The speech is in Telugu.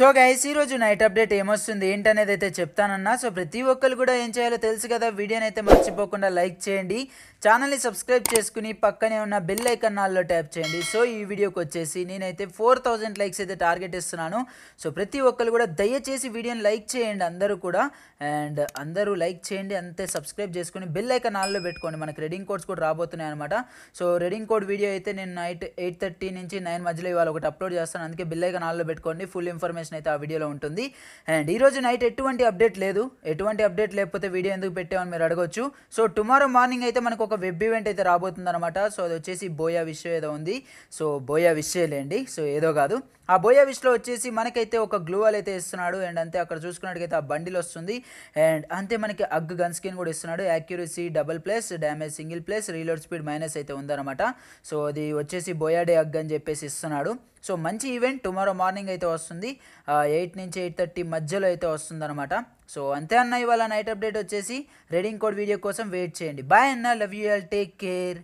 సో గైస్ ఈరోజు నైట్ అప్డేట్ ఏమొస్తుంది ఏంటనేది అయితే చెప్తానన్నా సో ప్రతి ఒక్కరు కూడా ఏం చేయాలో తెలుసు కదా వీడియోని అయితే మర్చిపోకుండా లైక్ చేయండి ఛానల్ని సబ్స్క్రైబ్ చేసుకుని పక్కనే ఉన్న బెల్ ఐకన్ నాల్లో ట్యాప్ చేయండి సో ఈ వీడియోకి వచ్చేసి నేనైతే ఫోర్ థౌజండ్ లైక్స్ అయితే టార్గెట్ ఇస్తున్నాను సో ప్రతి ఒక్కరు కూడా దయచేసి వీడియోని లైక్ చేయండి అందరూ కూడా అండ్ అందరూ లైక్ చేయండి అంతే సబ్స్క్రైబ్ చేసుకుని బెల్ ఐకన్ నాల్లో పెట్టుకోండి మనకి రెడింగ్ కోడ్స్ కూడా రాబోతున్నాయి అనమాట సో రెడింగ్ కోడ్ వీడియో అయితే నేను నైట్ ఎయిట్ థర్టీ నుంచి నైన్ మధ్యలో ఇవాళ ఒకటి అప్లోడ్ చేస్తాను అందుకే బిల్ ఐకన్ ఆన్లో పెట్టుకోండి ఫుల్ ఇన్ఫర్మేషన్ అయితే ఆ వీడియోలో ఉంటుంది అండ్ ఈరోజు నైట్ ఎటువంటి అప్డేట్ లేదు ఎటువంటి అప్డేట్ లేకపోతే వీడియో ఎందుకు పెట్టామని మీరు అడగచ్చు సో టుమారో మార్నింగ్ అయితే మనకు ఒక వెబ్ ఈవెంట్ అయితే అనమాట సో అది వచ్చేసి బోయా విష్ ఏదో ఉంది సో బోయా లేండి సో ఏదో కాదు ఆ బోయా విష్లో వచ్చేసి మనకైతే ఒక గ్లూవల్ అయితే ఇస్తున్నాడు అండ్ అంతే అక్కడ చూసుకున్నట్టుకైతే ఆ బండిల్ వస్తుంది అండ్ అంతే మనకి అగ్ గన్ స్కిన్ కూడా ఇస్తున్నాడు accuracy double plus damage single plus reload speed minus అయితే ఉందన్నమాట సో అది వచ్చేసి బోయాడే అగ్ అని చెప్పేసి ఇస్తున్నాడు సో మంచి ఈవెంట్ టుమారో మార్నింగ్ అయితే వస్తుంది ఎయిట్ నుంచి ఎయిట్ థర్టీ మధ్యలో అయితే అనమాట సో అంతే అన్న ఇవాళ నైట్ అప్డేట్ వచ్చేసి రెడింగ్ కోడ్ వీడియో కోసం వెయిట్ చేయండి బాయ్ అన్న love you all take care